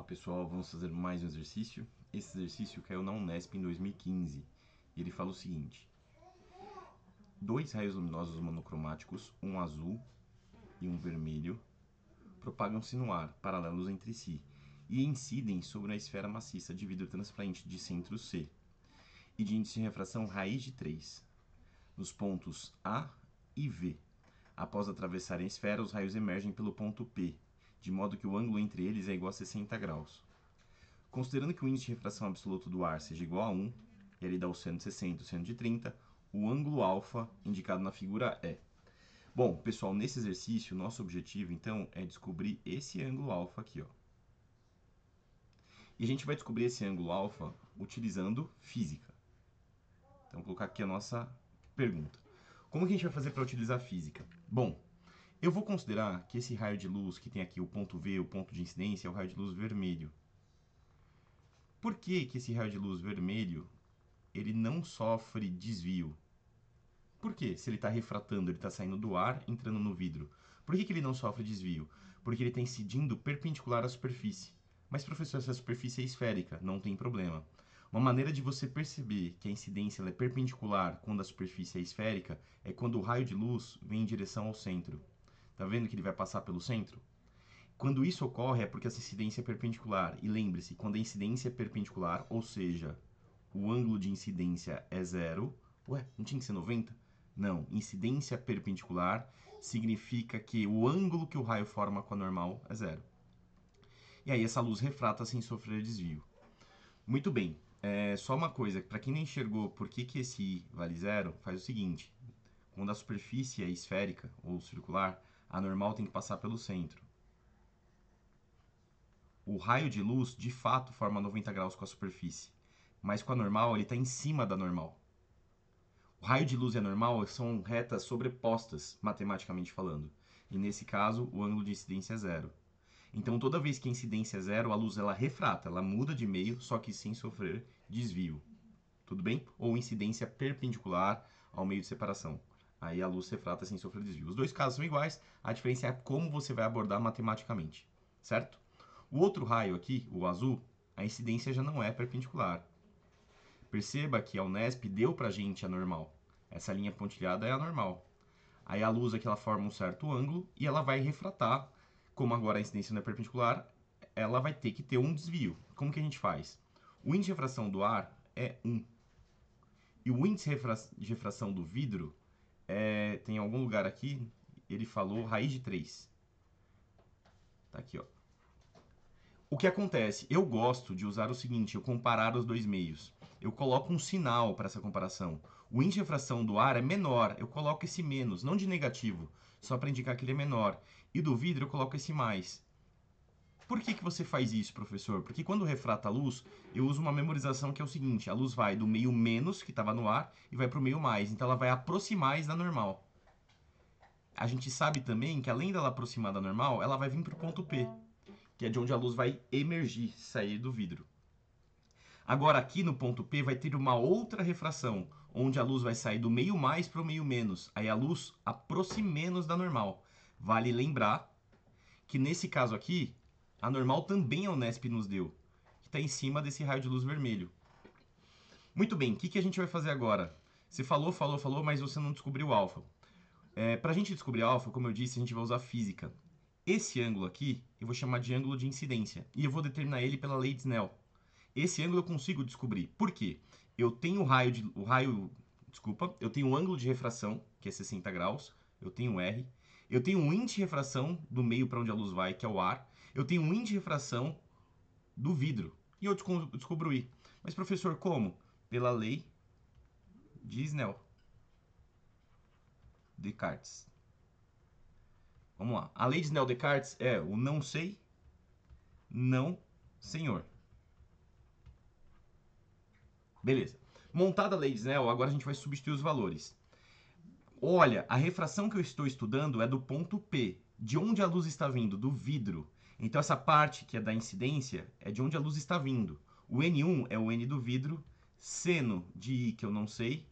Fala pessoal, vamos fazer mais um exercício. Esse exercício caiu na Unesp em 2015. E ele fala o seguinte: Dois raios luminosos monocromáticos, um azul e um vermelho, propagam-se no ar, paralelos entre si, e incidem sobre a esfera maciça de vidro transparente de centro C e de índice de refração raiz de 3, nos pontos A e V. Após atravessarem a esfera, os raios emergem pelo ponto P, de modo que o ângulo entre eles é igual a 60 graus. Considerando que o índice de refração absoluto do ar seja igual a 1, e ele dá o seno de 60 e o seno de 30, o ângulo alfa indicado na figura é. Bom, pessoal, nesse exercício, nosso objetivo, então, é descobrir esse ângulo alfa aqui, ó. E a gente vai descobrir esse ângulo alfa utilizando física. Então, vou colocar aqui a nossa pergunta. Como que a gente vai fazer para utilizar física? Bom, eu vou considerar que esse raio de luz que tem aqui o ponto V, o ponto de incidência, é o raio de luz vermelho. Por que, que esse raio de luz vermelho ele não sofre desvio? Por quê? Se ele está refratando, ele está saindo do ar, entrando no vidro. Por que, que ele não sofre desvio? Porque ele está incidindo perpendicular à superfície. Mas, professor, essa superfície é esférica, não tem problema. Uma maneira de você perceber que a incidência é perpendicular quando a superfície é esférica é quando o raio de luz vem em direção ao centro. Tá vendo que ele vai passar pelo centro? Quando isso ocorre é porque essa incidência é perpendicular. E lembre-se, quando a incidência é perpendicular, ou seja, o ângulo de incidência é zero. Ué, não tinha que ser 90? Não, incidência perpendicular significa que o ângulo que o raio forma com a normal é zero. E aí essa luz refrata sem sofrer desvio. Muito bem, é, só uma coisa, para quem não enxergou por que, que esse I vale zero, faz o seguinte, quando a superfície é esférica ou circular, a normal tem que passar pelo centro. O raio de luz, de fato, forma 90 graus com a superfície. Mas com a normal, ele está em cima da normal. O raio de luz e a normal são retas sobrepostas, matematicamente falando. E nesse caso, o ângulo de incidência é zero. Então, toda vez que a incidência é zero, a luz ela refrata, ela muda de meio, só que sem sofrer desvio. Tudo bem? Ou incidência perpendicular ao meio de separação. Aí a luz refrata sem sofrer desvio. Os dois casos são iguais, a diferença é como você vai abordar matematicamente, certo? O outro raio aqui, o azul, a incidência já não é perpendicular. Perceba que a Unesp deu para gente a normal. Essa linha pontilhada é a normal. Aí a luz aqui ela forma um certo ângulo e ela vai refratar. Como agora a incidência não é perpendicular, ela vai ter que ter um desvio. Como que a gente faz? O índice de refração do ar é 1. E o índice de refração do vidro é, tem algum lugar aqui, ele falou raiz de 3. Tá aqui, ó. O que acontece? Eu gosto de usar o seguinte, eu comparar os dois meios. Eu coloco um sinal para essa comparação. O índice de refração do ar é menor, eu coloco esse menos, não de negativo, só para indicar que ele é menor. E do vidro eu coloco esse mais. Por que, que você faz isso, professor? Porque quando refrata a luz, eu uso uma memorização que é o seguinte: a luz vai do meio menos, que estava no ar, e vai para o meio mais. Então ela vai aproximar da normal. A gente sabe também que além dela aproximar da normal, ela vai vir para o ponto P, que é de onde a luz vai emergir, sair do vidro. Agora aqui no ponto P vai ter uma outra refração, onde a luz vai sair do meio mais para o meio menos. Aí a luz aproxima menos da normal. Vale lembrar que nesse caso aqui, a normal também a Unesp nos deu, que está em cima desse raio de luz vermelho. Muito bem, o que, que a gente vai fazer agora? Você falou, falou, falou, mas você não descobriu o alfa. É, Para a gente descobrir alfa, como eu disse, a gente vai usar física. Esse ângulo aqui, eu vou chamar de ângulo de incidência, e eu vou determinar ele pela lei de Snell. Esse ângulo eu consigo descobrir. Por quê? Eu tenho o raio de o raio, desculpa, eu tenho o ângulo de refração, que é 60 graus, eu tenho R, eu tenho o índice de refração do meio para onde a luz vai, que é o ar, eu tenho um índice de refração do vidro. E eu descobri. Mas, professor, como? Pela lei de Snell. Descartes. Vamos lá. A lei de Snell Descartes é o não sei, não senhor. Beleza. Montada a lei de Snell, agora a gente vai substituir os valores. Olha, a refração que eu estou estudando é do ponto P. De onde a luz está vindo? Do vidro. Então essa parte que é da incidência é de onde a luz está vindo. O N1 é o N do vidro, seno de I que eu não sei.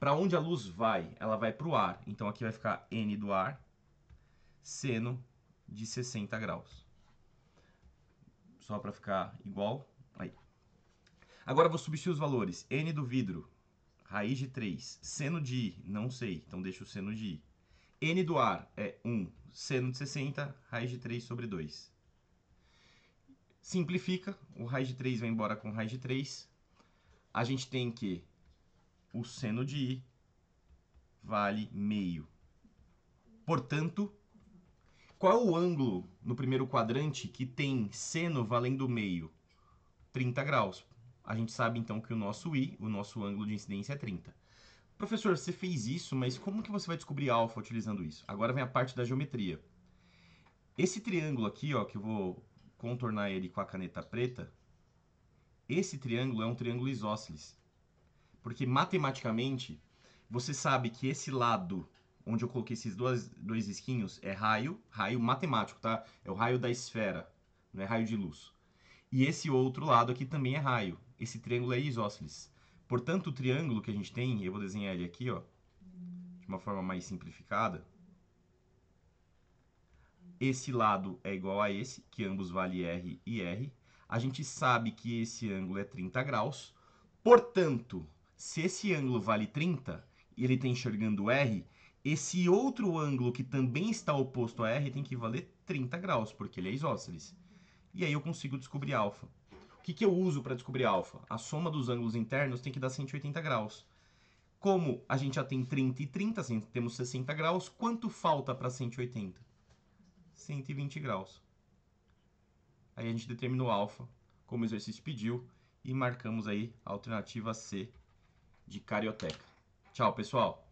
Para onde a luz vai? Ela vai para o ar. Então aqui vai ficar N do ar, seno de 60 graus. Só para ficar igual. Aí. Agora vou substituir os valores. N do vidro, raiz de 3. Seno de I, não sei, então deixa o seno de I. N do ar é 1, seno de 60, raiz de 3 sobre 2 simplifica, o raiz de 3 vai embora com raiz de 3. A gente tem que o seno de i vale meio. Portanto, qual é o ângulo no primeiro quadrante que tem seno valendo meio? 30 graus. A gente sabe então que o nosso i, o nosso ângulo de incidência é 30. Professor, você fez isso, mas como que você vai descobrir alfa utilizando isso? Agora vem a parte da geometria. Esse triângulo aqui, ó, que eu vou contornar ele com a caneta preta, esse triângulo é um triângulo isósceles. Porque matematicamente, você sabe que esse lado onde eu coloquei esses dois, dois esquinhos é raio, raio matemático, tá? É o raio da esfera, não é raio de luz. E esse outro lado aqui também é raio. Esse triângulo é isósceles. Portanto, o triângulo que a gente tem, eu vou desenhar ele aqui, ó, de uma forma mais simplificada esse lado é igual a esse, que ambos valem R e R. A gente sabe que esse ângulo é 30 graus. Portanto, se esse ângulo vale 30 e ele está enxergando R, esse outro ângulo que também está oposto a R tem que valer 30 graus, porque ele é isósceles. E aí eu consigo descobrir alfa. O que, que eu uso para descobrir alfa? A soma dos ângulos internos tem que dar 180 graus. Como a gente já tem 30 e 30, temos 60 graus, quanto falta para 180? 120 graus. Aí a gente determinou alfa, como o exercício pediu, e marcamos aí a alternativa C de carioteca. Tchau, pessoal!